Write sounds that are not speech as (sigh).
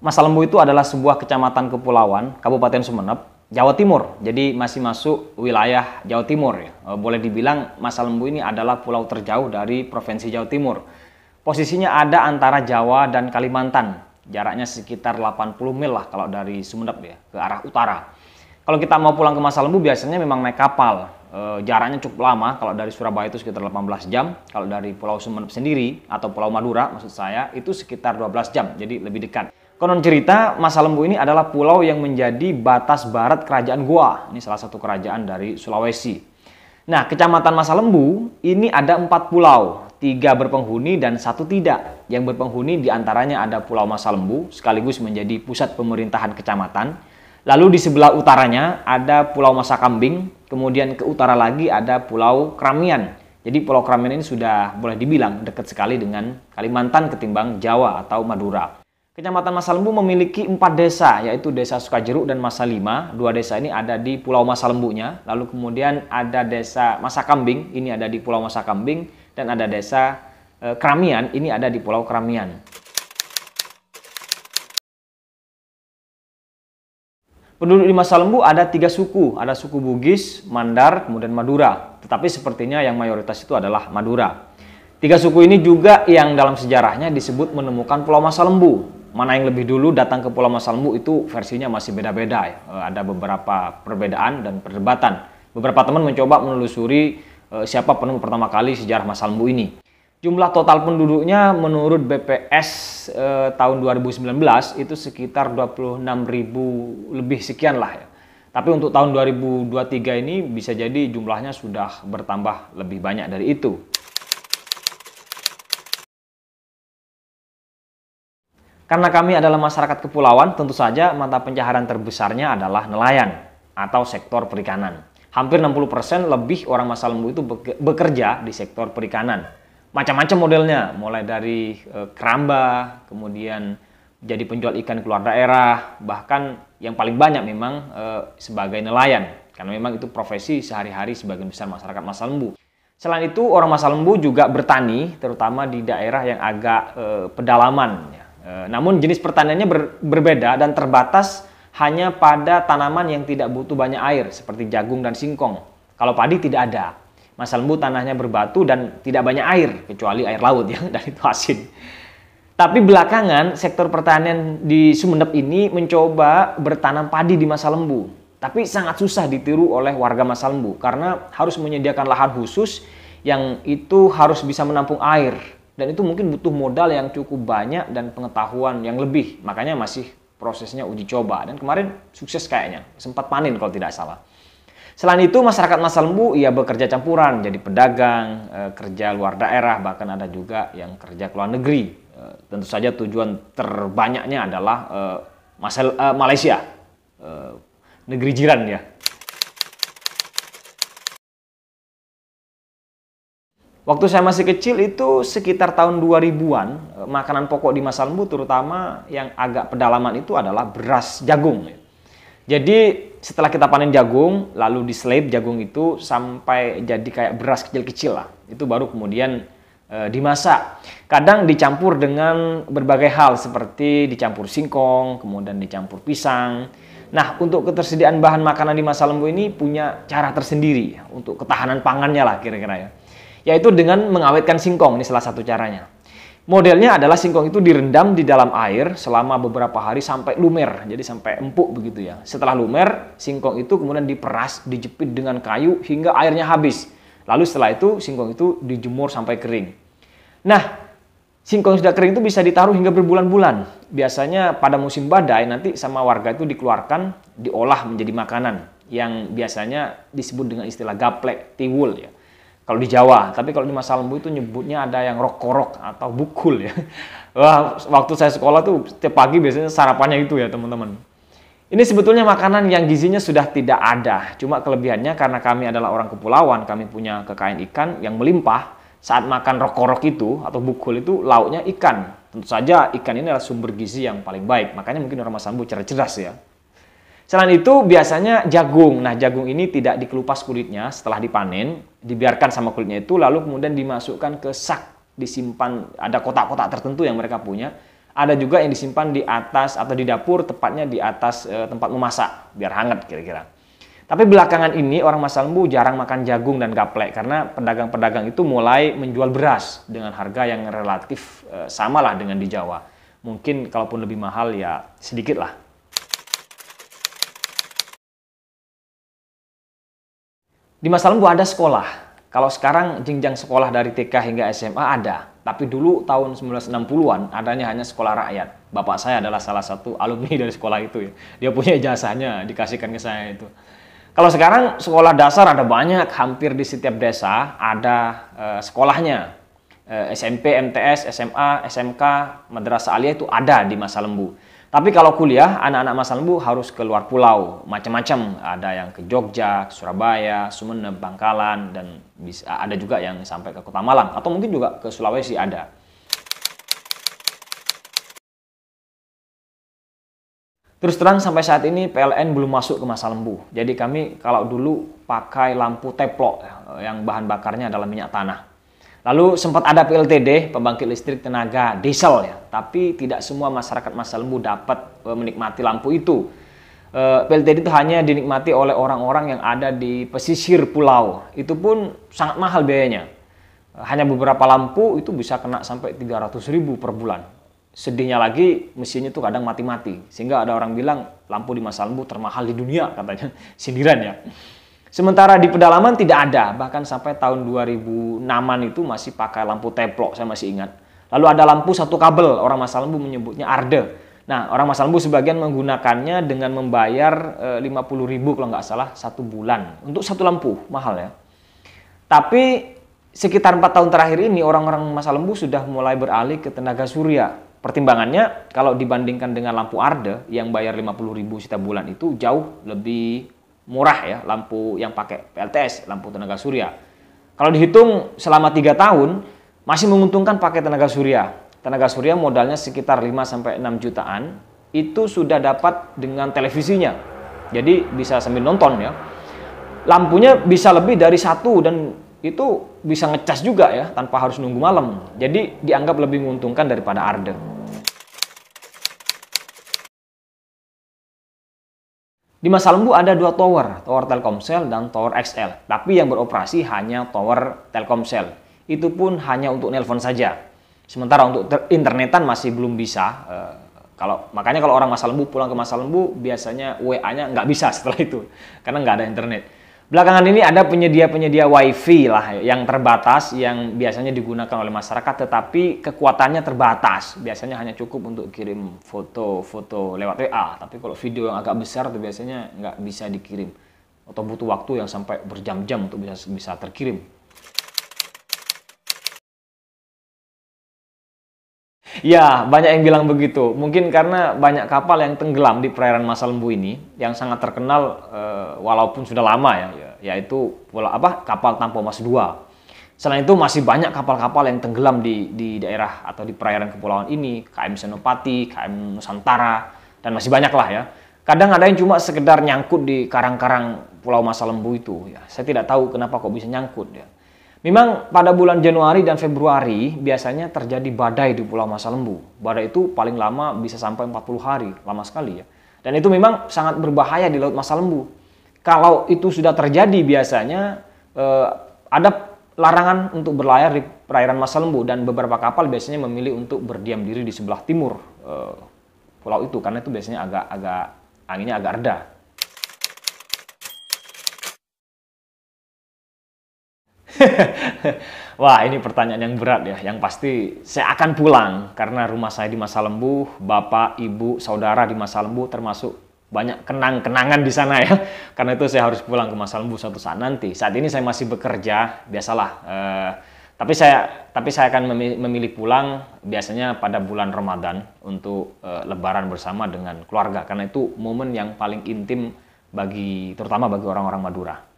Mas Lembu itu adalah sebuah kecamatan kepulauan, Kabupaten Sumeneb, Jawa Timur. Jadi masih masuk wilayah Jawa Timur ya. Eh, boleh dibilang Mas Lembu ini adalah pulau terjauh dari Provinsi Jawa Timur. Posisinya ada antara Jawa dan Kalimantan. Jaraknya sekitar 80 mil lah kalau dari Sumeneb ya, ke arah utara. Kalau kita mau pulang ke Mas Lembu biasanya memang naik kapal. E, jaraknya cukup lama, kalau dari Surabaya itu sekitar 18 jam. Kalau dari Pulau Sumeneb sendiri, atau Pulau Madura maksud saya, itu sekitar 12 jam, jadi lebih dekat. Konon cerita, Masa Lembu ini adalah pulau yang menjadi batas barat kerajaan Goa. Ini salah satu kerajaan dari Sulawesi. Nah, kecamatan Masa Lembu ini ada empat pulau, tiga berpenghuni dan satu tidak. Yang berpenghuni diantaranya ada Pulau Masa Lembu, sekaligus menjadi pusat pemerintahan kecamatan. Lalu di sebelah utaranya ada Pulau Masa Kambing, kemudian ke utara lagi ada Pulau Kramian. Jadi Pulau Kramian ini sudah boleh dibilang dekat sekali dengan Kalimantan ketimbang Jawa atau Madura. Kecamatan Masalembu memiliki empat desa, yaitu Desa Sukajeruk dan Masalima. Dua desa ini ada di Pulau Masalembunya. Lalu kemudian ada Desa Masakambing, ini ada di Pulau Masakambing, Dan ada Desa e, Keramian, ini ada di Pulau Keramian. Penduduk di Masalembu ada tiga suku, ada suku Bugis, Mandar, kemudian Madura. Tetapi sepertinya yang mayoritas itu adalah Madura. Tiga suku ini juga yang dalam sejarahnya disebut menemukan Pulau Masalembu mana yang lebih dulu datang ke Pulau Masalmu itu versinya masih beda-beda ya. Eh, ada beberapa perbedaan dan perdebatan. Beberapa teman mencoba menelusuri eh, siapa penemu pertama kali sejarah Masalmu ini. Jumlah total penduduknya menurut BPS e, eh, tahun 2019 itu sekitar ribu lebih sekian lah ya. Tapi untuk tahun 2023 ini bisa jadi jumlahnya sudah bertambah lebih banyak dari itu. Karena kami adalah masyarakat kepulauan, tentu saja mata pencaharian terbesarnya adalah nelayan atau sektor perikanan. Hampir 60% lebih orang Masa Lembu itu bekerja di sektor perikanan. Macam-macam modelnya, mulai dari eh, keramba, kemudian jadi penjual ikan keluar daerah, bahkan yang paling banyak memang eh, sebagai nelayan. Karena memang itu profesi sehari-hari sebagian besar masyarakat Masa Lembu. Selain itu, orang Lembu juga bertani, terutama di daerah yang agak eh, pedalaman, E, namun jenis pertaniannya ber, berbeda dan terbatas hanya pada tanaman yang tidak butuh banyak air seperti jagung dan singkong. Kalau padi tidak ada. Mas Lembu tanahnya berbatu dan tidak banyak air kecuali air laut ya (laughs) dan itu asin. Tapi belakangan sektor pertanian di Sumeneb ini mencoba bertanam padi di masa lembu. Tapi sangat susah ditiru oleh warga masa lembu karena harus menyediakan lahan khusus yang itu harus bisa menampung air dan itu mungkin butuh modal yang cukup banyak dan pengetahuan yang lebih. Makanya masih prosesnya uji coba dan kemarin sukses kayaknya, sempat panen kalau tidak salah. Selain itu masyarakat masa Lembu ia bekerja campuran, jadi pedagang, eh, kerja luar daerah, bahkan ada juga yang kerja ke luar negeri. Eh, tentu saja tujuan terbanyaknya adalah eh, Malaysia, negeri jiran ya, Waktu saya masih kecil itu sekitar tahun 2000-an, eh, makanan pokok di masa Lembu terutama yang agak pedalaman itu adalah beras jagung. Jadi setelah kita panen jagung, lalu diselip jagung itu sampai jadi kayak beras kecil-kecil lah. Itu baru kemudian e, dimasak. Kadang dicampur dengan berbagai hal seperti dicampur singkong, kemudian dicampur pisang. Nah, untuk ketersediaan bahan makanan di masa lembu ini punya cara tersendiri untuk ketahanan pangannya lah kira-kira ya yaitu dengan mengawetkan singkong. Ini salah satu caranya. Modelnya adalah singkong itu direndam di dalam air selama beberapa hari sampai lumer, jadi sampai empuk begitu ya. Setelah lumer, singkong itu kemudian diperas, dijepit dengan kayu hingga airnya habis. Lalu setelah itu singkong itu dijemur sampai kering. Nah, singkong sudah kering itu bisa ditaruh hingga berbulan-bulan. Biasanya pada musim badai nanti sama warga itu dikeluarkan, diolah menjadi makanan yang biasanya disebut dengan istilah gaplek, tiwul ya kalau di Jawa. Tapi kalau di Masa Lembu itu nyebutnya ada yang rokorok atau bukul ya. (laughs) Wah, waktu saya sekolah tuh setiap pagi biasanya sarapannya itu ya teman-teman. Ini sebetulnya makanan yang gizinya sudah tidak ada. Cuma kelebihannya karena kami adalah orang kepulauan, kami punya kekayaan ikan yang melimpah. Saat makan rokorok itu atau bukul itu lauknya ikan. Tentu saja ikan ini adalah sumber gizi yang paling baik. Makanya mungkin orang Masambu cerdas-cerdas ya. Selain itu biasanya jagung. Nah jagung ini tidak dikelupas kulitnya setelah dipanen dibiarkan sama kulitnya itu lalu kemudian dimasukkan ke sak disimpan ada kotak-kotak tertentu yang mereka punya ada juga yang disimpan di atas atau di dapur tepatnya di atas e, tempat memasak biar hangat kira-kira tapi belakangan ini orang Masalmbu jarang makan jagung dan gaplek karena pedagang-pedagang itu mulai menjual beras dengan harga yang relatif e, samalah dengan di Jawa mungkin kalaupun lebih mahal ya sedikit lah Di masa lembu ada sekolah. Kalau sekarang jenjang sekolah dari TK hingga SMA ada. Tapi dulu tahun 1960-an adanya hanya sekolah rakyat. Bapak saya adalah salah satu alumni dari sekolah itu ya. Dia punya jasanya dikasihkan ke saya itu. Kalau sekarang sekolah dasar ada banyak, hampir di setiap desa ada e, sekolahnya. Eh, SMP, MTS, SMA, SMK, Madrasah Aliyah itu ada di masa lembu. Tapi kalau kuliah, anak-anak Mas Lembu harus keluar pulau, macam-macam. Ada yang ke Jogja, ke Surabaya, Sumeneb, Bangkalan, dan bisa, ada juga yang sampai ke Kota Malang, atau mungkin juga ke Sulawesi ada. Terus terang sampai saat ini PLN belum masuk ke masa lembu. Jadi kami kalau dulu pakai lampu teplok yang bahan bakarnya adalah minyak tanah. Lalu sempat ada PLTD, pembangkit listrik tenaga diesel ya, tapi tidak semua masyarakat masa Lembu dapat eh, menikmati lampu itu. Eh, PLTD itu hanya dinikmati oleh orang-orang yang ada di pesisir pulau. Itu pun sangat mahal biayanya. Eh, hanya beberapa lampu itu bisa kena sampai 300 ribu per bulan. Sedihnya lagi mesinnya itu kadang mati-mati. Sehingga ada orang bilang lampu di masa Lembu termahal di dunia katanya. (laughs) Sindiran ya. Sementara di pedalaman tidak ada, bahkan sampai tahun 2006 an itu masih pakai lampu teplok, saya masih ingat. Lalu ada lampu satu kabel, orang Masa Lembu menyebutnya arde. Nah, orang Masa Lembu sebagian menggunakannya dengan membayar e, eh, 50 ribu kalau nggak salah satu bulan. Untuk satu lampu, mahal ya. Tapi sekitar 4 tahun terakhir ini orang-orang Masa Lembu sudah mulai beralih ke tenaga surya. Pertimbangannya kalau dibandingkan dengan lampu arde yang bayar 50 ribu setiap bulan itu jauh lebih murah ya, lampu yang pakai PLTS, lampu tenaga surya. Kalau dihitung selama tiga tahun, masih menguntungkan pakai tenaga surya. Tenaga surya modalnya sekitar 5-6 jutaan, itu sudah dapat dengan televisinya. Jadi bisa sambil nonton ya. Lampunya bisa lebih dari satu dan itu bisa ngecas juga ya, tanpa harus nunggu malam. Jadi dianggap lebih menguntungkan daripada Arde. Di Masa Lembu ada dua tower, tower Telkomsel dan tower XL, tapi yang beroperasi hanya tower Telkomsel. Itu pun hanya untuk nelpon saja. Sementara untuk internetan masih belum bisa. E, kalau makanya kalau orang Masa Lembu pulang ke Masa Lembu biasanya WA-nya nggak bisa (laughs) setelah itu karena nggak ada internet. Belakangan ini ada penyedia-penyedia WiFi lah yang terbatas yang biasanya digunakan oleh masyarakat tetapi kekuatannya terbatas. Biasanya hanya cukup untuk kirim foto-foto lewat WA. Tapi kalau video yang agak besar itu biasanya nggak bisa dikirim atau butuh waktu yang sampai berjam-jam untuk bisa bisa terkirim. ya, banyak yang bilang begitu. Mungkin karena banyak kapal yang tenggelam di perairan masa lembu ini yang sangat terkenal uh, walaupun sudah lama ya, ya yaitu apa kapal Tampo Mas 2. Selain itu masih banyak kapal-kapal yang tenggelam di, di daerah atau di perairan kepulauan ini, KM Senopati, KM Nusantara, dan masih banyak lah ya. Kadang ada yang cuma sekedar nyangkut di karang-karang Pulau Masa Lembu itu. Ya, saya tidak tahu kenapa kok bisa nyangkut ya. Memang pada bulan Januari dan Februari biasanya terjadi badai di Pulau Masa Badai itu paling lama bisa sampai 40 hari, lama sekali ya. Dan itu memang sangat berbahaya di Laut Masa Kalau itu sudah terjadi biasanya eh, ada larangan untuk berlayar di perairan Masa dan beberapa kapal biasanya memilih untuk berdiam diri di sebelah timur eh, pulau itu karena itu biasanya agak agak anginnya agak reda (laughs) Wah, ini pertanyaan yang berat ya. Yang pasti saya akan pulang karena rumah saya di masa lembu, bapak, ibu, saudara di masa lembu termasuk banyak kenang-kenangan di sana ya. (laughs) Karena itu saya harus pulang ke masa lembu suatu saat nanti. Saat ini saya masih bekerja, biasalah. Eh, tapi saya tapi saya akan memilih pulang biasanya pada bulan Ramadan untuk eh, lebaran bersama dengan keluarga karena itu momen yang paling intim bagi terutama bagi orang-orang Madura.